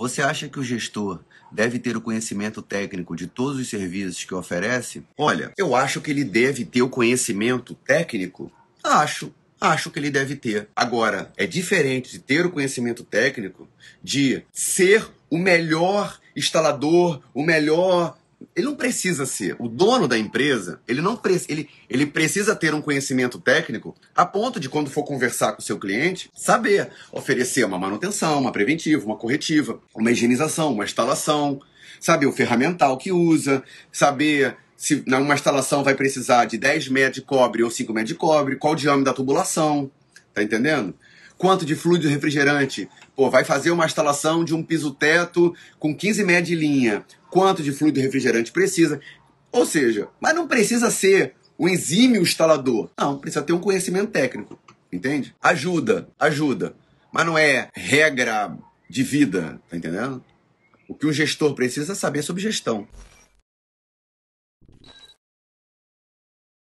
Você acha que o gestor deve ter o conhecimento técnico de todos os serviços que oferece? Olha, eu acho que ele deve ter o conhecimento técnico. Acho, acho que ele deve ter. Agora, é diferente de ter o conhecimento técnico de ser o melhor instalador, o melhor ele não precisa ser o dono da empresa, ele não pre ele, ele precisa ter um conhecimento técnico a ponto de quando for conversar com o seu cliente, saber oferecer uma manutenção, uma preventiva, uma corretiva, uma higienização, uma instalação, saber o ferramental que usa, saber se numa instalação vai precisar de 10 metros de cobre ou 5 metros de cobre, qual o diâmetro da tubulação, tá entendendo? Quanto de fluido refrigerante? Pô, vai fazer uma instalação de um piso teto com 15 metros de linha quanto de fluido refrigerante precisa. Ou seja, mas não precisa ser o enzime o instalador. Não, precisa ter um conhecimento técnico, entende? Ajuda, ajuda. Mas não é regra de vida, tá entendendo? O que o gestor precisa é saber sobre gestão.